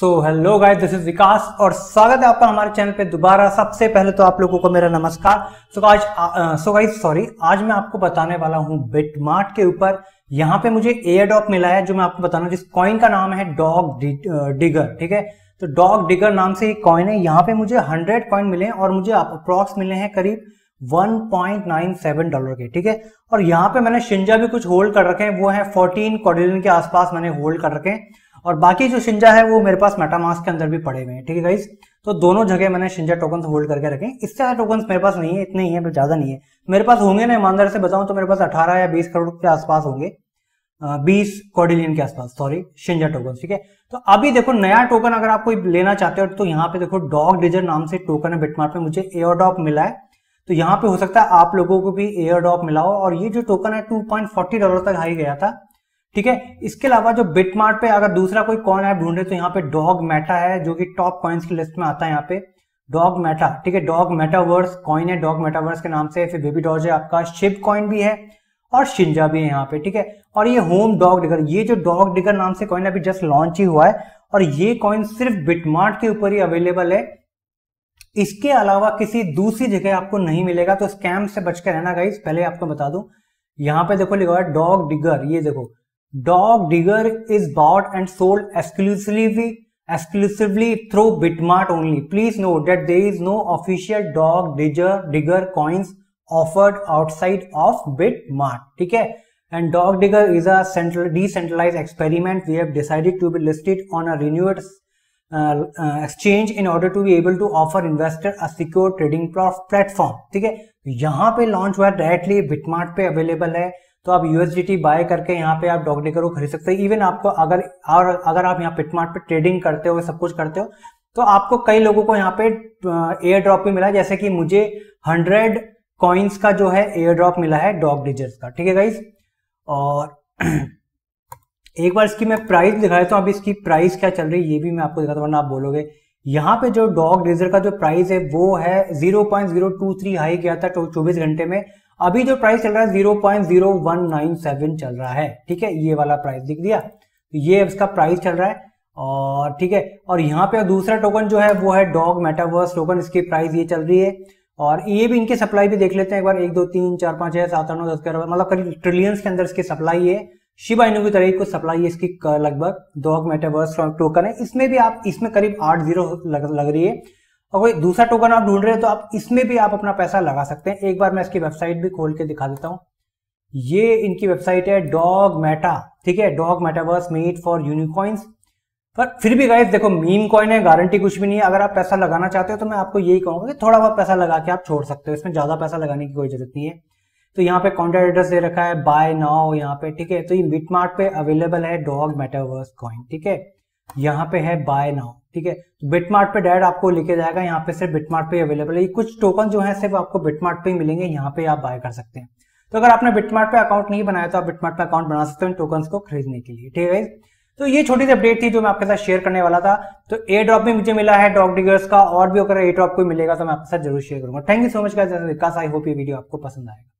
So hello guys this is Vikas और स्वागत है आपका हमारे चैनल पे दोबारा सबसे पहले तो आप लोगों को मेरा नमस्कार सो आज सो गाइस सॉरी आज मैं आपको बताने वाला हूँ बिटमार्ट के ऊपर यहाँ पे मुझे एयरडॉप मिला है जो मैं आपको बताना जिस कॉइन का नाम है डॉग डिगर ठीक है तो डॉग डिगर नाम से एक कॉइन है यहाँ पे मुझे हंड्रेड कॉइन मिले और मुझे अप्रॉक्स मिले हैं करीब 1.97 डॉलर के ठीक है और यहाँ पे मैंने शिंजा भी कुछ होल्ड कर रखे हैं वो है 14 कॉडिलियन के आसपास मैंने होल्ड कर रखे हैं और बाकी जो शिंजा है वो मेरे पास मेटामास के अंदर भी पड़े हुए हैं ठीक है गाइज तो दोनों जगह मैंने शिंजा टोकन होल्ड करके रखे इससे ज्यादा टोकन मेरे पास नहीं है इतने ही है तो ज्यादा नहीं है मेरे पास होंगे ना ईमानदार से बताऊं तो मेरे पास अठारह या बीस करोड़ के आसपास होंगे बीस कॉडिलियन के आसपास सॉरी शिंजा टोकन ठीक है तो अभी देखो नया टोकन अगर आप कोई लेना चाहते हो तो यहाँ पे देखो डॉग डिजर नाम से टोकन है बिटमार्ट में मुझे एयर डॉप मिला है तो यहाँ पे हो सकता है आप लोगों को भी एयर डॉप मिला हो और ये जो टोकन है 2.40 डॉलर तक हाई गया था ठीक है इसके अलावा जो बिटमार्ट पे अगर दूसरा कोई कॉइन ऐप ढूंढे तो यहाँ पे डॉग मेटा है जो कि टॉप कॉइन्स की लिस्ट में आता है यहाँ पे डॉग मेटा ठीक है डॉग मेटावर्स कॉइन है डॉग मेटावर्स के नाम से फिर बेबी डॉज है आपका शिप कॉइन भी है और शिंजा भी है यहाँ पे ठीक है और ये होम डॉग डिगर ये जो डॉग डिगर नाम से कॉइन अभी जस्ट लॉन्च ही हुआ है और ये कॉइन सिर्फ बिटमार्ट के ऊपर ही अवेलेबल है इसके अलावा किसी दूसरी जगह आपको नहीं मिलेगा तो स्कैम से बचकर रहना गाइस पहले आपको बता दूं यहां पे देखो लिखा है डॉग डिगर ये देखो Dog Digger is bought and sold exclusively exclusively through Bitmart only. Please note that there is no official Dog Digger Digger coins offered outside of Bitmart. Okay. And Dog Digger is a central decentralized experiment we have decided to be listed on a renewed uh, uh, exchange in order to be able to offer investor a secure trading platform. Okay, यहाँ पे launch हुआ directly BitMart पे है तो आप USDT bye करके यहाँ पे आप डॉग डेकर को खरीद सकते हो इवन आपको अगर और अगर आप यहाँ पिटमार्ट पे ट्रेडिंग करते हो सब कुछ करते हो तो आपको कई लोगों को यहाँ पे एयर ड्रॉप भी मिला जैसे कि मुझे हंड्रेड कॉइन्स का जो है एयर ड्रॉप मिला है डॉग डिजर्स का ठीक है गाइज और एक बार इसकी मैं प्राइस दिखा देता हूँ अभी इसकी प्राइस क्या चल रही है ये भी मैं आपको दिखाता हूँ आप बोलोगे यहाँ पे जो डॉग डिजर का जो प्राइस है वो है zero point zero two three high गया था चौबीस घंटे में अभी जो प्राइस चल रहा है zero point zero one nine seven चल रहा है ठीक है ये वाला प्राइस दिख दिया तो ये इसका प्राइस चल रहा है और ठीक है और यहाँ पे दूसरा टोकन जो है वो है डॉग मेटावर्स टोकन इसकी प्राइस ये चल रही है और ये भी इनकी सप्लाई भी देख लेते हैं एक बार एक दो तीन चार पांच छह सात आठ नौ दस ग्यारह मतलब करीब ट्रिलियंस के अंदर इसकी सप्लाई है शिवा इनू की तरह को सप्लाई है इसकी लगभग डॉग मेटावर्स टोकन है इसमें भी आप इसमें करीब आठ जीरो लग, लग रही है और कोई दूसरा टोकन आप ढूंढ रहे हैं तो आप इसमें भी आप अपना पैसा लगा सकते हैं एक बार मैं इसकी वेबसाइट भी खोल के दिखा देता हूँ ये इनकी वेबसाइट है डॉग मेटा ठीक है डॉग मेटावर्स मेड फॉर यूनिकॉइंस पर फिर भी गाइस देखो मीम कॉइन है गारंटी कुछ भी नहीं है अगर आप पैसा लगाना चाहते हो तो मैं आपको यही कहूंगा कि थोड़ा बहुत पैसा लगा के आप छोड़ सकते हो इसमें ज्यादा पैसा लगाने की कोई जरूरत नहीं है तो यहाँ पे कॉन्टेक्ट एड्रेस दे रखा है बाय नाउ यहाँ पे ठीक है तो ये बिटमार्ट पे अवेलेबल है डॉग मेटावर्स कॉइन ठीक है यहाँ पे है बाय नाउ ठीक है बिटमार्ट तो पे डायरेक्ट आपको लेके जाएगा यहाँ पे सिर्फ बिटमार्ट पे अवेलेबल है कुछ टोकन जो है सिर्फ आपको बिटमार्ट पे मिलेंगे यहाँ पे आप बाय कर सकते हैं तो अगर आपने बिटमार्ट पे अकाउंट नहीं बनाया तो आप बिटमार्ट पे अकाउंट बना सकते हो टोकन को खरीदने के लिए ठीक है तो ये छोटी सी अपडेट थी जो मैं आपके साथ शेयर करने वाला था तो ए ड्रॉप भी मुझे मिला है ड्रॉप डिगर्स का और भी अगर ए ड्रॉप कोई मिलेगा तो मैं आपके साथ जरूर शेयर करूंगा थैंक यू सो मच का विकास आई होप ये वीडियो आपको पसंद आएगा